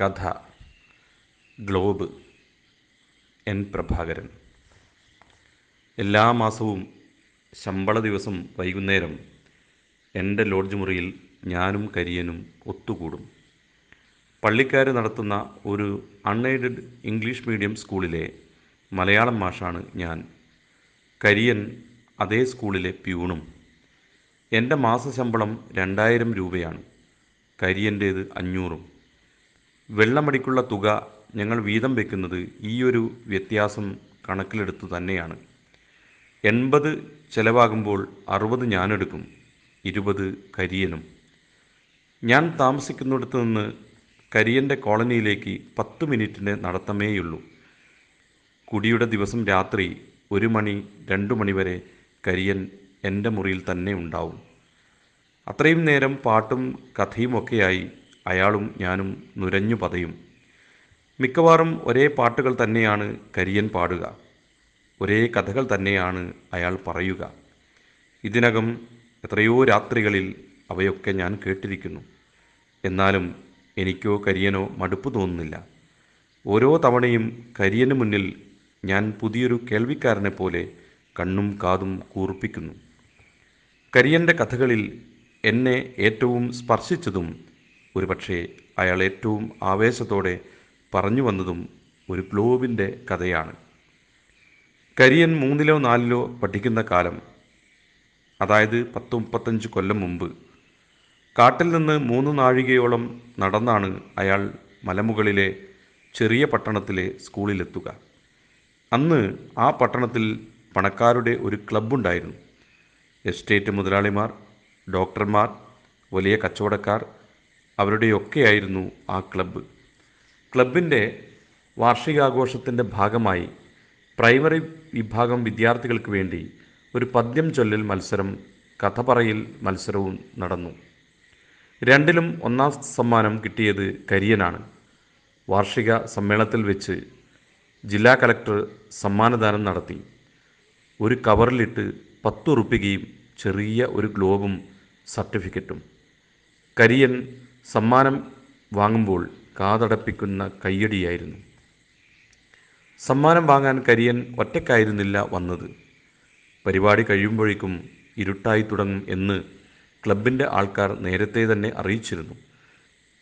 കഥ globe N Prabhakaran എല്ലാ മാസവും ശമ്പള ദിവസം വൈകുന്നേരം എൻ്റെ ലോഡ്ജ് മുറിയിൽ ഞാനും കരിയനും ഒത്തുകൂടും പള്ളിക്കാർ നടത്തുന്ന ഒരു അൺഎയ്ഡഡ് ഇംഗ്ലീഷ് മീഡിയം സ്കൂളിലെ മലയാളം മാഷാണ് ഞാൻ കരിയൻ അതേ സ്കൂളിലെ പ്യൂണും എൻ്റെ മാസശമ്പളം രണ്ടായിരം രൂപയാണ് കരിയൻ്റേത് അഞ്ഞൂറും വെള്ളമടിക്കുള്ള തുക ഞങ്ങൾ വീതം വെക്കുന്നത് ഈ ഒരു വ്യത്യാസം കണക്കിലെടുത്തു തന്നെയാണ് എൺപത് ചിലവാകുമ്പോൾ അറുപത് ഞാനെടുക്കും ഇരുപത് കരിയനും ഞാൻ താമസിക്കുന്നിടത്ത് നിന്ന് കരിയൻ്റെ കോളനിയിലേക്ക് പത്ത് മിനിറ്റിൻ്റെ നടത്തമേയുള്ളൂ കുടിയുടെ ദിവസം രാത്രി ഒരു മണി രണ്ട് മണി വരെ കരിയൻ എൻ്റെ മുറിയിൽ തന്നെ ഉണ്ടാവും അത്രയും നേരം പാട്ടും കഥയുമൊക്കെയായി അയാളും ഞാനും നുരഞ്ഞു പതയും മിക്കവാറും ഒരേ പാട്ടുകൾ തന്നെയാണ് കരിയൻ പാടുക ഒരേ കഥകൾ തന്നെയാണ് അയാൾ പറയുക ഇതിനകം എത്രയോ രാത്രികളിൽ അവയൊക്കെ ഞാൻ കേട്ടിരിക്കുന്നു എന്നാലും എനിക്കോ കരിയനോ മടുപ്പ് തോന്നുന്നില്ല ഓരോ തവണയും കരിയന് മുന്നിൽ ഞാൻ പുതിയൊരു കേൾവിക്കാരനെ പോലെ കണ്ണും കാതും കൂർപ്പിക്കുന്നു കരിയൻ്റെ കഥകളിൽ എന്നെ ഏറ്റവും സ്പർശിച്ചതും ഒരുപക്ഷെ അയാൾ ഏറ്റവും ആവേശത്തോടെ പറഞ്ഞു വന്നതും ഒരു ഗ്ലോബിൻ്റെ കഥയാണ് കരിയൻ മൂന്നിലോ നാലിലോ പഠിക്കുന്ന കാലം അതായത് പത്ത് മുപ്പത്തഞ്ച് കൊല്ലം മുമ്പ് കാട്ടിൽ നിന്ന് മൂന്ന് നാഴികയോളം നടന്നാണ് അയാൾ മലമുകളിലെ ചെറിയ പട്ടണത്തിലെ സ്കൂളിലെത്തുക അന്ന് ആ പട്ടണത്തിൽ പണക്കാരുടെ ഒരു ക്ലബ്ബുണ്ടായിരുന്നു എസ്റ്റേറ്റ് മുതലാളിമാർ ഡോക്ടർമാർ വലിയ കച്ചവടക്കാർ അവരുടെയൊക്കെയായിരുന്നു ആ ക്ലബ്ബ് ക്ലബിൻ്റെ വാർഷികാഘോഷത്തിൻ്റെ ഭാഗമായി പ്രൈമറി വിഭാഗം വിദ്യാർത്ഥികൾക്ക് വേണ്ടി ഒരു പദ്യം ചൊല്ലൽ മത്സരം കഥ പറയൽ മത്സരവും നടന്നു രണ്ടിലും ഒന്നാം സമ്മാനം കിട്ടിയത് കരിയനാണ് വാർഷിക സമ്മേളനത്തിൽ വെച്ച് ജില്ലാ കലക്ടർ സമ്മാനദാനം നടത്തി ഒരു കവറിലിട്ട് പത്തുറുപ്പികയും ചെറിയ ഒരു ഗ്ലോബും സർട്ടിഫിക്കറ്റും കരിയൻ സമ്മാനം വാങ്ങുമ്പോൾ കാതടപ്പിക്കുന്ന കയ്യടിയായിരുന്നു സമ്മാനം വാങ്ങാൻ കരിയൻ ഒറ്റയ്ക്കായിരുന്നില്ല വന്നത് പരിപാടി കഴിയുമ്പോഴേക്കും ഇരുട്ടായി തുടങ്ങും എന്ന് ക്ലബിൻ്റെ ആൾക്കാർ നേരത്തെ തന്നെ അറിയിച്ചിരുന്നു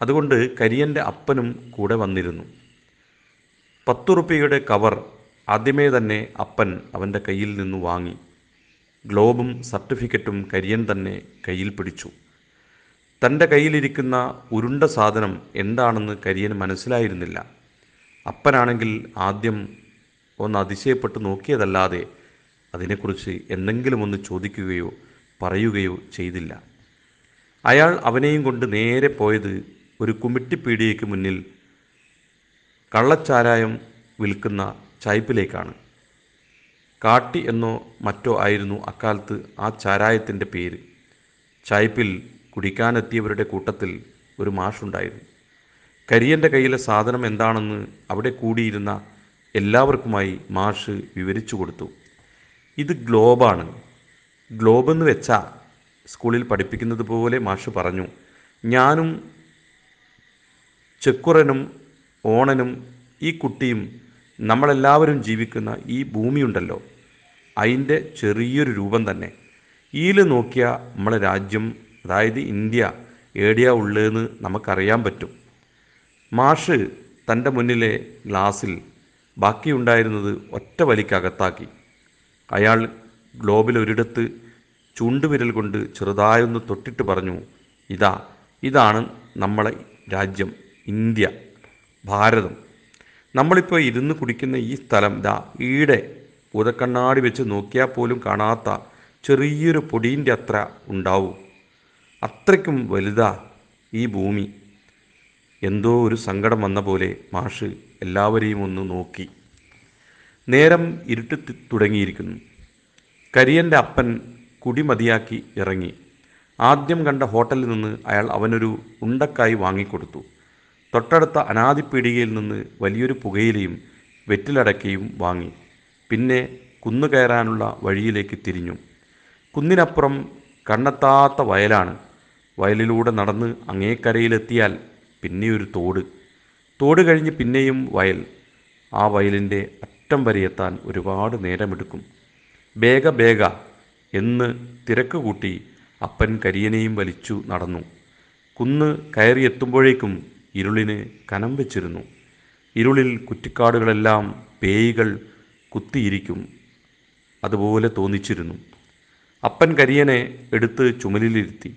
അതുകൊണ്ട് കരിയൻ്റെ അപ്പനും കൂടെ വന്നിരുന്നു റുപ്യയുടെ കവർ ആദ്യമേ തന്നെ അപ്പൻ അവൻ്റെ കയ്യിൽ നിന്ന് വാങ്ങി ഗ്ലോബും സർട്ടിഫിക്കറ്റും കരിയൻ തന്നെ കയ്യിൽ പിടിച്ചു തൻ്റെ കയ്യിലിരിക്കുന്ന ഉരുണ്ട സാധനം എന്താണെന്ന് കരിയന് മനസ്സിലായിരുന്നില്ല അപ്പനാണെങ്കിൽ ആദ്യം ഒന്ന് അതിശയപ്പെട്ട് നോക്കിയതല്ലാതെ അതിനെക്കുറിച്ച് എന്തെങ്കിലും ഒന്ന് ചോദിക്കുകയോ പറയുകയോ ചെയ്തില്ല അയാൾ അവനെയും കൊണ്ട് നേരെ പോയത് ഒരു കുമിട്ടിപ്പീടിയയ്ക്ക് മുന്നിൽ കള്ളച്ചാരായം വിൽക്കുന്ന ചായ്പിലേക്കാണ് കാട്ടി എന്നോ മറ്റോ ആയിരുന്നു അക്കാലത്ത് ആ ചാരായത്തിൻ്റെ പേര് ചായ്പിൽ കുടിക്കാനെത്തിയവരുടെ കൂട്ടത്തിൽ ഒരു മാഷുണ്ടായിരുന്നു കരിയൻ്റെ കയ്യിലെ സാധനം എന്താണെന്ന് അവിടെ കൂടിയിരുന്ന എല്ലാവർക്കുമായി മാഷ് വിവരിച്ചു കൊടുത്തു ഇത് ഗ്ലോബാണ് ഗ്ലോബെന്ന് വെച്ചാൽ സ്കൂളിൽ പഠിപ്പിക്കുന്നത് പോലെ മാഷ് പറഞ്ഞു ഞാനും ചെക്കുറനും ഓണനും ഈ കുട്ടിയും നമ്മളെല്ലാവരും ജീവിക്കുന്ന ഈ ഭൂമിയുണ്ടല്ലോ അതിൻ്റെ ചെറിയൊരു രൂപം തന്നെ ഈല് നോക്കിയ നമ്മളെ രാജ്യം അതായത് ഇന്ത്യ എവിടെയാ ഉള്ളതെന്ന് നമുക്കറിയാൻ പറ്റും മാഷ് തൻ്റെ മുന്നിലെ ഗ്ലാസ്സിൽ ബാക്കിയുണ്ടായിരുന്നത് ഒറ്റ വലിക്കകത്താക്കി അയാൾ ഗ്ലോബിൽ ഒരിടത്ത് ചൂണ്ടുവിരൽ കൊണ്ട് ചെറുതായൊന്ന് തൊട്ടിട്ട് പറഞ്ഞു ഇതാ ഇതാണ് നമ്മളെ രാജ്യം ഇന്ത്യ ഭാരതം നമ്മളിപ്പോൾ ഇരുന്ന് കുടിക്കുന്ന ഈ സ്ഥലം ദാ ഈടെ പൂതക്കണ്ണാടി വെച്ച് നോക്കിയാൽ പോലും കാണാത്ത ചെറിയൊരു പൊടീൻ്റെ അത്ര ഉണ്ടാവും അത്രയ്ക്കും വലുതാ ഈ ഭൂമി എന്തോ ഒരു സങ്കടം വന്ന പോലെ മാഷ് എല്ലാവരെയും ഒന്ന് നോക്കി നേരം ഇരുട്ട് തുടങ്ങിയിരിക്കുന്നു കരിയൻ്റെ അപ്പൻ കുടിമതിയാക്കി ഇറങ്ങി ആദ്യം കണ്ട ഹോട്ടലിൽ നിന്ന് അയാൾ അവനൊരു ഉണ്ടക്കായി വാങ്ങിക്കൊടുത്തു തൊട്ടടുത്ത അനാദിപ്പീടികയിൽ നിന്ന് വലിയൊരു പുകയിലയും വെറ്റിലടക്കയും വാങ്ങി പിന്നെ കുന്നു കയറാനുള്ള വഴിയിലേക്ക് തിരിഞ്ഞു കുന്നിനപ്പുറം കണ്ണെത്താത്ത വയലാണ് വയലിലൂടെ നടന്ന് അങ്ങേക്കരയിലെത്തിയാൽ പിന്നെ ഒരു തോട് തോട് കഴിഞ്ഞ് പിന്നെയും വയൽ ആ വയലിൻ്റെ അറ്റം വരെയെത്താൻ ഒരുപാട് നേരമെടുക്കും ബേഗ ബേഗ എന്ന് തിരക്ക് കൂട്ടി അപ്പൻ കരിയനെയും വലിച്ചു നടന്നു കുന്ന് കയറിയെത്തുമ്പോഴേക്കും ഇരുളിന് കനം വെച്ചിരുന്നു ഇരുളിൽ കുറ്റിക്കാടുകളെല്ലാം പേയികൾ കുത്തിയിരിക്കും അതുപോലെ തോന്നിച്ചിരുന്നു അപ്പൻ കരിയനെ എടുത്ത് ചുമലിലിരുത്തി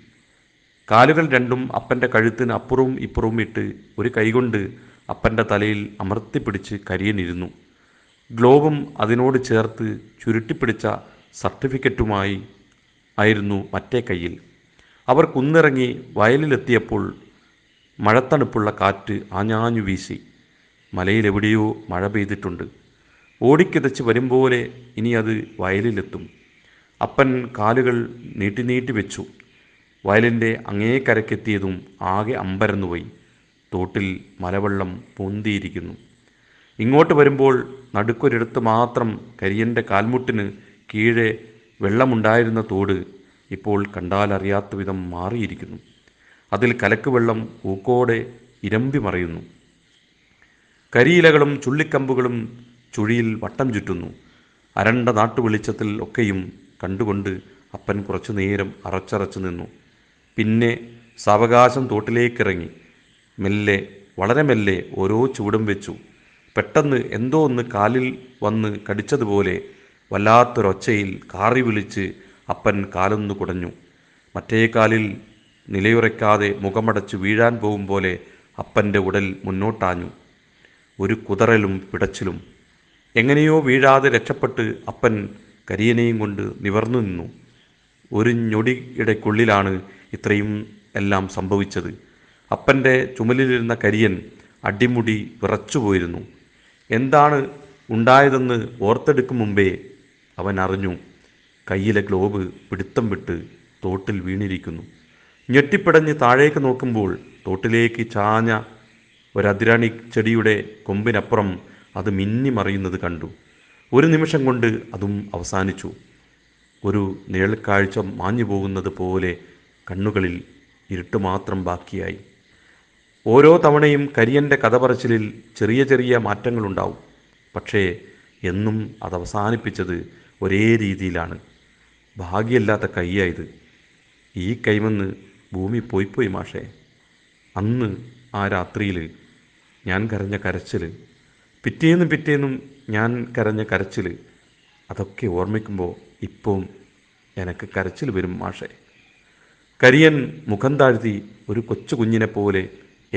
കാലുകൾ രണ്ടും അപ്പൻ്റെ കഴുത്തിന് അപ്പുറവും ഇപ്പുറവും ഇട്ട് ഒരു കൈകൊണ്ട് അപ്പൻ്റെ തലയിൽ അമർത്തിപ്പിടിച്ച് കരിയനിരുന്നു ഗ്ലോബും അതിനോട് ചേർത്ത് ചുരുട്ടിപ്പിടിച്ച സർട്ടിഫിക്കറ്റുമായി ആയിരുന്നു മറ്റേ കയ്യിൽ അവർ കുന്നിറങ്ങി വയലിലെത്തിയപ്പോൾ മഴത്തണുപ്പുള്ള കാറ്റ് ആഞ്ഞാഞ്ഞു വീശി മലയിലെവിടെയോ മഴ പെയ്തിട്ടുണ്ട് ഓടിക്കിതച്ച് വരും പോലെ ഇനി അത് വയലിലെത്തും അപ്പൻ കാലുകൾ നീട്ടി നീട്ടി വെച്ചു വയലിൻ്റെ അങ്ങേക്കരക്കെത്തിയതും ആകെ അമ്പരന്നുപോയി തോട്ടിൽ മലവെള്ളം പൊന്തിയിരിക്കുന്നു ഇങ്ങോട്ട് വരുമ്പോൾ നടുക്കൊരിടത്ത് മാത്രം കരിയൻ്റെ കാൽമുട്ടിന് കീഴെ വെള്ളമുണ്ടായിരുന്ന തോട് ഇപ്പോൾ കണ്ടാലറിയാത്ത വിധം മാറിയിരിക്കുന്നു അതിൽ കലക്ക് വെള്ളം പൂക്കോടെ ഇരമ്പി മറയുന്നു കരിയിലകളും ചുള്ളിക്കമ്പുകളും ചുഴിയിൽ വട്ടം ചുറ്റുന്നു അരണ്ട നാട്ടുവെളിച്ചത്തിൽ ഒക്കെയും കണ്ടുകൊണ്ട് അപ്പൻ കുറച്ചു നേരം അറച്ചറച്ചു നിന്നു പിന്നെ സാവകാശം തോട്ടിലേക്കിറങ്ങി മെല്ലെ വളരെ മെല്ലെ ഓരോ ചുവടും വെച്ചു പെട്ടെന്ന് എന്തോ ഒന്ന് കാലിൽ വന്ന് കടിച്ചതുപോലെ വല്ലാത്തൊരൊച്ചയിൽ കാറി വിളിച്ച് അപ്പൻ കാലൊന്ന് കുടഞ്ഞു മറ്റേ കാലിൽ നിലയുറയ്ക്കാതെ മുഖമടച്ച് വീഴാൻ പോകും പോലെ അപ്പൻ്റെ ഉടൽ മുന്നോട്ടാഞ്ഞു ഒരു കുതറലും പിടച്ചിലും എങ്ങനെയോ വീഴാതെ രക്ഷപ്പെട്ട് അപ്പൻ കരിയനെയും കൊണ്ട് നിവർന്നു നിന്നു ഒരു ഞൊടിയിടയ്ക്കുള്ളിലാണ് ഇത്രയും എല്ലാം സംഭവിച്ചത് അപ്പൻ്റെ ചുമലിലിരുന്ന കരിയൻ അടിമുടി വിറച്ചുപോയിരുന്നു എന്താണ് ഉണ്ടായതെന്ന് ഓർത്തെടുക്കും മുമ്പേ അവൻ അറിഞ്ഞു കയ്യിലെ ഗ്ലോബ് പിടുത്തം വിട്ട് തോട്ടിൽ വീണിരിക്കുന്നു ഞെട്ടിപ്പിടഞ്ഞ് താഴേക്ക് നോക്കുമ്പോൾ തോട്ടിലേക്ക് ചാഞ്ഞ ഒരതിരാണി ചെടിയുടെ കൊമ്പിനപ്പുറം അത് മിന്നി മറിയുന്നത് കണ്ടു ഒരു നിമിഷം കൊണ്ട് അതും അവസാനിച്ചു ഒരു നിഴൽക്കാഴ്ച മാഞ്ഞു പോകുന്നത് പോലെ കണ്ണുകളിൽ ഇരുട്ട് മാത്രം ബാക്കിയായി ഓരോ തവണയും കരിയൻ്റെ കഥ പറച്ചിലിൽ ചെറിയ ചെറിയ മാറ്റങ്ങളുണ്ടാവും പക്ഷേ എന്നും അത് ഒരേ രീതിയിലാണ് ഭാഗ്യമല്ലാത്ത കൈയായത് ഈ കൈമെന്ന് ഭൂമി പോയിപ്പോയി മാഷേ അന്ന് ആ രാത്രിയിൽ ഞാൻ കരഞ്ഞ കരച്ചിൽ പിറ്റേന്നും പിറ്റേന്നും ഞാൻ കരഞ്ഞ കരച്ചിൽ അതൊക്കെ ഓർമ്മിക്കുമ്പോൾ ഇപ്പം എനിക്ക് കരച്ചിൽ വരും മാഷേ കരിയൻ മുഖം താഴ്ത്തി ഒരു കൊച്ചു കുഞ്ഞിനെ പോലെ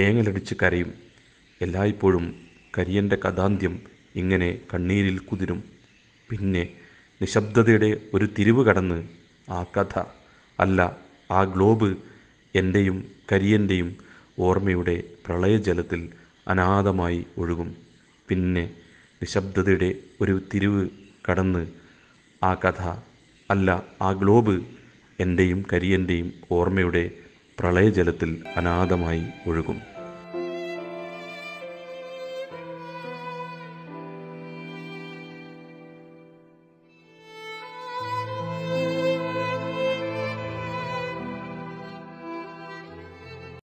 ഏങ്ങലടിച്ച് കരയും എല്ലായ്പ്പോഴും കരിയൻ്റെ കഥാന്ത്യം ഇങ്ങനെ കണ്ണീരിൽ കുതിരും പിന്നെ നിശബ്ദതയുടെ ഒരു തിരിവ് കടന്ന് ആ കഥ അല്ല ആ ഗ്ലോബ് എൻ്റെയും കരിയൻ്റെയും ഓർമ്മയുടെ പ്രളയജലത്തിൽ അനാഥമായി ഒഴുകും പിന്നെ നിശബ്ദതയുടെ ഒരു തിരിവ് കടന്ന് ആ കഥ അല്ല ആ ഗ്ലോബ് എൻ്റെയും കരിയൻ്റെയും ഓർമ്മയുടെ പ്രളയജലത്തിൽ അനാഥമായി ഒഴുകും